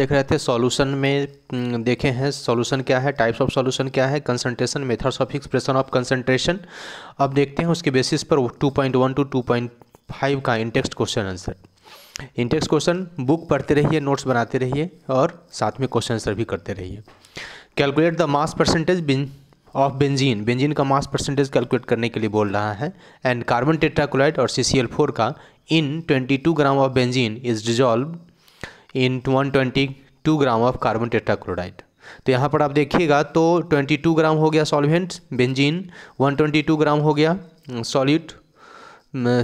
देख रहे थे सॉल्यूशन में हम्म, देखे हैं सॉल्यूशन क्या है टाइप्स ऑफ सॉल्यूशन क्या है concentration methods of expression of concentration अब देखते हैं उसके बेसिस पर 2.1 टू 2.5 का in text question answer in text question book पढ़ते रहिए नोट्स बनाते रहिए और साथ में क्वेश्चन आंसर भी करते रहिए calculate the mass percentage bin of benzene benzene का मास परसेंटेज कैलकुलेट करने के लिए बोल रहा है एंड कार्बन टेट्राक्लोराइड और सी का in 22 gram of benzene is dissolve in one twenty two gram of carbon tetrachloride तो यहाँ पर आप देखिएगा तो 22 ग्राम हो गया सॉल्वेंट बेंजीन 122 ग्राम हो गया solute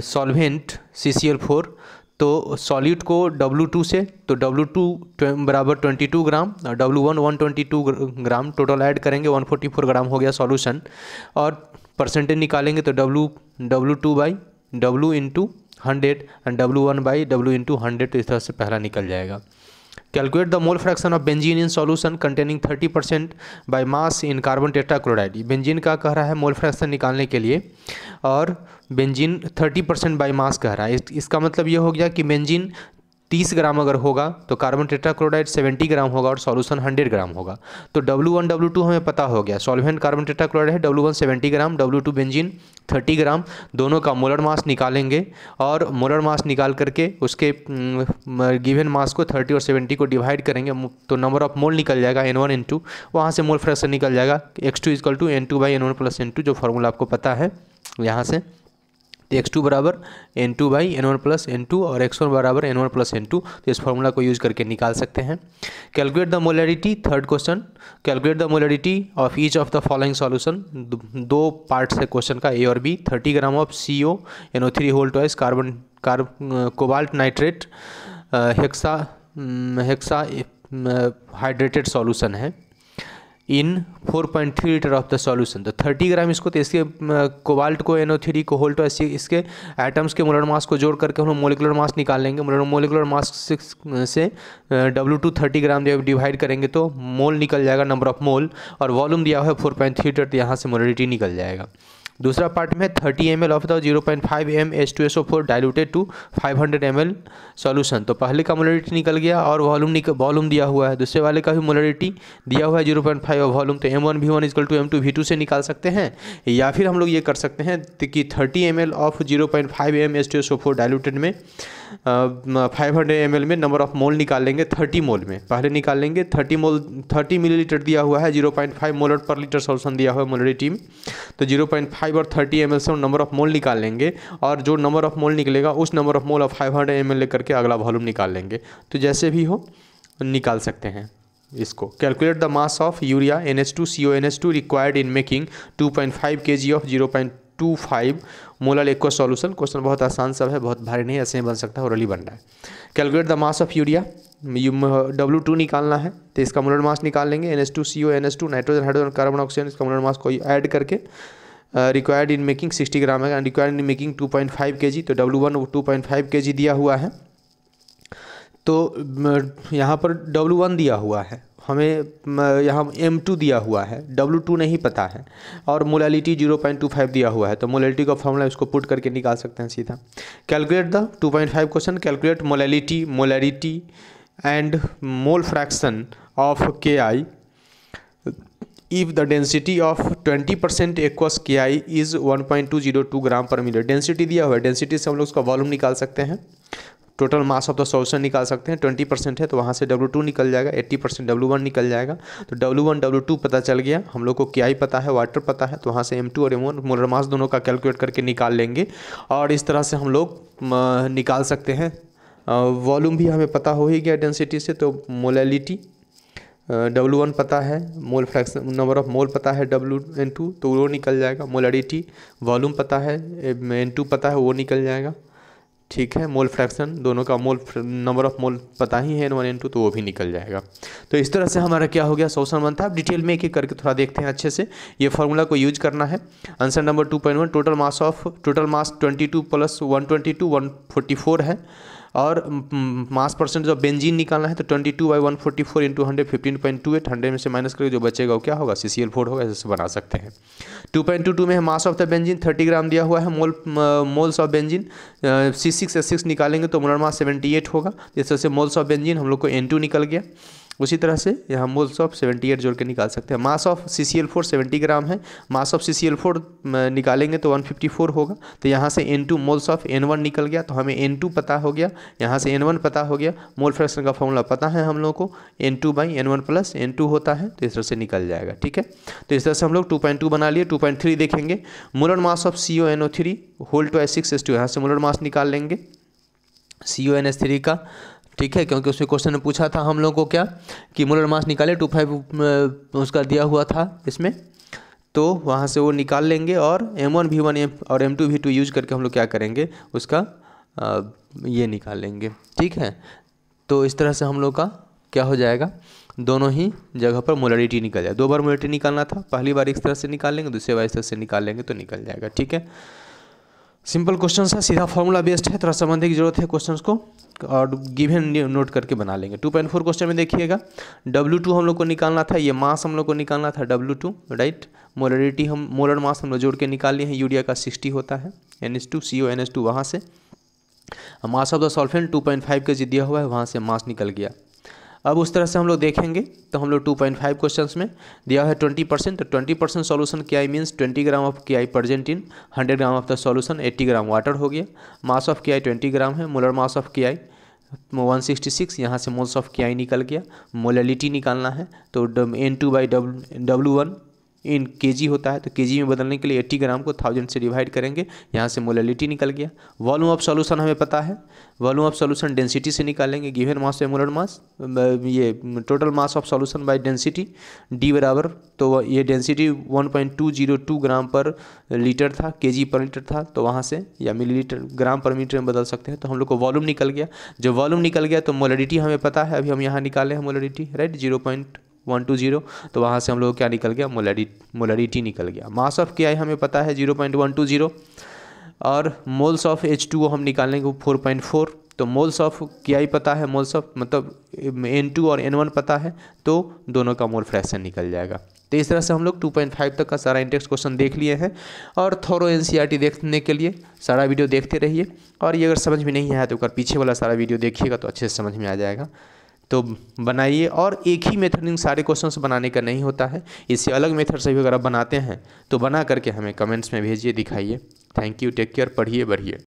solvent C C L four तो सॉल्यूट को W2 से तो W2 बराबर 22 ग्राम और W1 122 ग्राम टोटल ऐड करेंगे 144 ग्राम हो गया सॉल्यूशन और परसेंटेज निकालेंगे तो W W2 by W into hundred and W one by W into hundred तो इस तरह से पहला निकल जाएगा calculate the mole fraction of benzene in solution containing 30 percent by mass in carbon chloride benzene का कह रहा है मोल फ्रैक्शन निकालने के लिए और बेंजीन 30 परसेंट बाई मास कह रहा है इस, इसका मतलब ये हो गया कि बेंजीन तीस ग्राम अगर होगा तो कार्बन टेट्राक्लोराइड सेवेंटी ग्राम होगा और सॉल्यूशन हंड्रेड ग्राम होगा तो वन डब्ल्यू टू हमें पता हो गया सॉल्वेंट कार्बन टेट्राक्लोराइड है one seventy gram to benzene thirty gram दोनों का मोलर मास निकालेंगे और मोलर मास निकाल करके उसके गिवन मास को थर्टी और सेवेंटी को डिवाइड करेंगे तो नंबर ऑफ मोल निकल जाएगा एन वन एन टू वहाँ से मोल फ्रैक्शन निकल जाएगा x two is equal to n two by n one plus n two जो फार्मूला आपको पता है यहाँ से तो एक्स टू बराबर n two by n one plus n two और एक्स वन बराबर n one plus n two तो इस फॉर्मूला को यूज़ करके निकाल सकते हैं calculate the molarity third question calculate the molarity of each of the following solution दो पार्ट्स है क्वेश्चन का ए और B thirty gram of C O N O three hold twice carbon carb cobalt nitrate hexa hexa hydrated solution है in 4.3 litre of the solution तो 30 ग्राम इसको तो इसके cobalt को एनो थ्री को होल्ट ऐसे इसके एटम्स के मोलर मास को जोड़ करके हम मोलिकुलर मास निकाल लेंगे मोलिकुलर मास से डब्ल्यू टू थर्टी ग्राम जब डिवाइड करेंगे तो मोल निकल जाएगा नंबर ऑफ मोल और वॉल्यूम दिया हुआ है फोर पॉइंट थ्री लीटर तो यहाँ से मोलिटी निकल जाएगा दूसरा पार्ट में 30 M L of the 0.5 point five M S two S O four diluted to five hundred M L solution तो पहले का मोलरिटी निकल गया और वॉल्यूम निकल वॉल्यूम दिया हुआ है दूसरे वाले का भी मोलरिटी दिया हुआ है 0.5 पॉइंट फाइव वॉलूम वॉल्यूम तो M one V one is equal to M two V two से निकाल सकते हैं या फिर हम लोग ये कर सकते हैं कि thirty M L of zero point five M S two S O four diluted में फाइव हंड्रेड एम में नंबर ऑफ मोल निकालेंगे थर्टी मोल में पहले निकाल लेंगे थर्टी मोल थर्टी मिलीलीटर दिया हुआ है zero point five molar per litre solution दिया हुआ है मोलरी में तो जीरो पॉइंट फाइव और थर्टी एम से नंबर ऑफ मोल निकाल लेंगे और जो नंबर ऑफ मोल निकलेगा उस number of mole of five hundred M लेकर के अगला वॉल्यूम निकाल लेंगे तो जैसे भी हो निकाल सकते हैं इसको calculate the mass of urea N H two C O N H two required in making two point five K G of zero point two five molar aqua solution question बहुत आसान सब है बहुत भारी नहीं ऐसे नहीं बन सकता औरली बन रहा है calculate the mass of urea W two निकालना है तो इसका मोलर मास निकाल लेंगे N S two C O N S two nitrogen hydrogen carbon oxygen इसका मोलर मास को ऐड करके required in making sixty gram है and required in making two point five K G तो W one two point five K G दिया हुआ है तो यहाँ पर डब्ल्यू वन दिया हुआ है हमें यहाँ एम टू दिया हुआ है डब्लू टू नहीं पता है और molality zero point two five दिया हुआ है तो मोलालिटी का फॉर्मूला इसको पुट करके निकाल सकते हैं सीधा calculate the two point five question calculate molality molarity and mole fraction of K I the density of twenty percent aqueous K I is one point two zero two gram per metre density दिया हुआ है density से हम लोग उसका volume निकाल सकते हैं total mass of the solution निकाल सकते हैं ट्वेंटी परसेंट है तो वहाँ से डब्लू टू निकल जाएगा एट्टी परसेंट डब्लू वन निकल जाएगा तो डब्लू वन डब्लू टू पता चल गया हम लोग को क्या ही पता है वाटर पता है तो वहाँ से एम टू और एम वन मोलर मास दोनों का कैलकुलेट करके निकाल लेंगे और इस तरह से हम लोग निकाल सकते हैं वॉल्यूम भी हमें पता हो ही गया डेंसिटी से तो मोलैलिटी डब्लू वन पता है mole fraction number of mole पता है डब्लू एन टू तो वो निकल जाएगा मोलैडिटी वॉल्यूम पता है एन टू पता है वो निकल जाएगा ठीक है मोल फ्रैक्शन दोनों का मोल नंबर ऑफ मोल पता ही है एन वन एन टू तो वो भी निकल जाएगा तो इस तरह से हमारा क्या हो गया सोशन बनता है अब डिटेल में एक एक करके थोड़ा देखते हैं अच्छे से ये फॉर्मूला को यूज करना है answer number two point one total mass of total mass twenty two plus one twenty two one forty four है और मास परसेंट जो बेंजीन निकालना है तो twenty two by one forty four into hundred fifteen point two eight hundred में से minus करके जो बचेगा वो क्या होगा सी सी एल फोर होगा ऐसे बना सकते हैं टू पॉइंट टू टू में mass of the benzene thirty gram दिया हुआ है mole moles of benzene C six S six निकालेंगे तो मोलर मास सेवेंटी एट होगा जैसे मोल्स ऑफ बेंजीन हम लोग को एन टू निकल गया उसी तरह से यहाँ मोल्स ऑफ सेवेंटी एट जोड़ के निकाल सकते हैं mass of C C L four seventy gram है mass of C C L four निकालेंगे तो वन फिफ्टी फोर होगा तो यहाँ से n two moles of n one निकल गया तो हमें एन टू पता हो गया यहाँ से एन वन पता हो गया मोल फ्रैक्शन का फॉर्मूला पता है हम लोग को n two by n one plus n two होता है तो इस तरह से निकल जाएगा ठीक है तो इस तरह से हम लोग टू पॉइंट टू बना लिए टू पॉइंट थ्री देखेंगे molar mass of C O N O three whole two S six S two यहाँ से मोलर मास निकाल लेंगे C O N S three का ठीक है क्योंकि उसमें क्वेश्चन में पूछा था हम लोगों को क्या कि मोलर मास निकाले टू फाइव उसका दिया हुआ था इसमें तो वहाँ से वो निकाल लेंगे और एम वन वी वन और M two V two use करके हम लोग क्या करेंगे उसका ये निकाल लेंगे ठीक है तो इस तरह से हम लोग का क्या हो जाएगा दोनों ही जगह पर मोलरिटी निकल जाए दो बार मोलरिटी निकालना था पहली बार इस तरह से निकाल लेंगे दूसरी बार इस तरह से निकाल लेंगे तो निकल जाएगा ठीक है सिंपल क्वेश्चन है सीधा फॉर्मूला बेस्ड है थोड़ा संबंधी की जरूरत है क्वेश्चन को और गिवन नोट करके बना लेंगे टू पॉइंट फोर क्वेश्चन में देखिएगा डब्ल्यू टू हम लोग को निकालना था ये मास हम लोग को निकालना था डब्ल्यू टू राइट मोलरिटी हम मोलर मास हम लोग जोड़ के निकाल लिए हैं यूरिया का सिक्सटी होता है N H two C O N H two वहाँ से mass of the solvent two point five K G दिया हुआ है वहाँ से मास निकल गया अब उस तरह से हम लोग देखेंगे तो हम लोग टू पॉइंट फाइव क्वेश्चन में दिया है ट्वेंटी परसेंट तो twenty percent solution K I means twenty gram of K I present in hundred gram of the solution eighty gram water हो गया mass of K I twenty gram है molar mass of K I one sixty six यहाँ से moles of K आई निकल गया molality निकालना है तो n two by W one in K होता है तो के में बदलने के लिए 80 ग्राम को थाउजेंड से डिवाइड करेंगे यहाँ से मोलिटी निकल गया वॉल्यूम ऑफ सॉल्यूशन हमें पता है वॉल्यूम ऑफ सॉल्यूशन डेंसिटी से निकालेंगे गिवन मास से मोलर मास ये total mass of solution by density D बराबर तो ये डेंसिटी 1.202 ग्राम पर लीटर था के पर लीटर था तो वहाँ से या मिली ग्राम पर मीटर में बदल सकते हैं तो हम लोग को वॉल्यूम निकल गया जब वॉल्यूम निकल गया तो मोलिडिटी हमें पता है अभी हम यहाँ निकाले हैं molality right zero point one two zero तो वहाँ से हम लोग क्या निकल गया मोलडी मोलडिटी निकल गया मास ऑफ के आई हमें पता है zero point one two zero और मोल्स ऑफ एच टू हम निकालेंगे फोर पॉइंट फोर तो मोल्स ऑफ के आई पता है मोल्स ऑफ मतलब एन टू और एन वन पता है तो दोनों का मोल फ्रैक्शन निकल जाएगा तो इस तरह से हम लोग 2.5 तक का सारा इंडेक्स क्वेश्चन देख लिए हैं और थोरो एन e देखने के लिए सारा वीडियो देखते रहिए और ये अगर समझ में नहीं आया तो अगर पीछे वाला सारा वीडियो देखिएगा तो अच्छे से समझ में आ जाएगा तो बनाइए और एक ही मेथड इन सारे क्वेश्चन बनाने का नहीं होता है इससे अलग मेथड से भी अगर आप बनाते हैं तो बना करके हमें कमेंट्स में भेजिए दिखाइए थैंक यू टेक केयर पढ़िए बढ़िए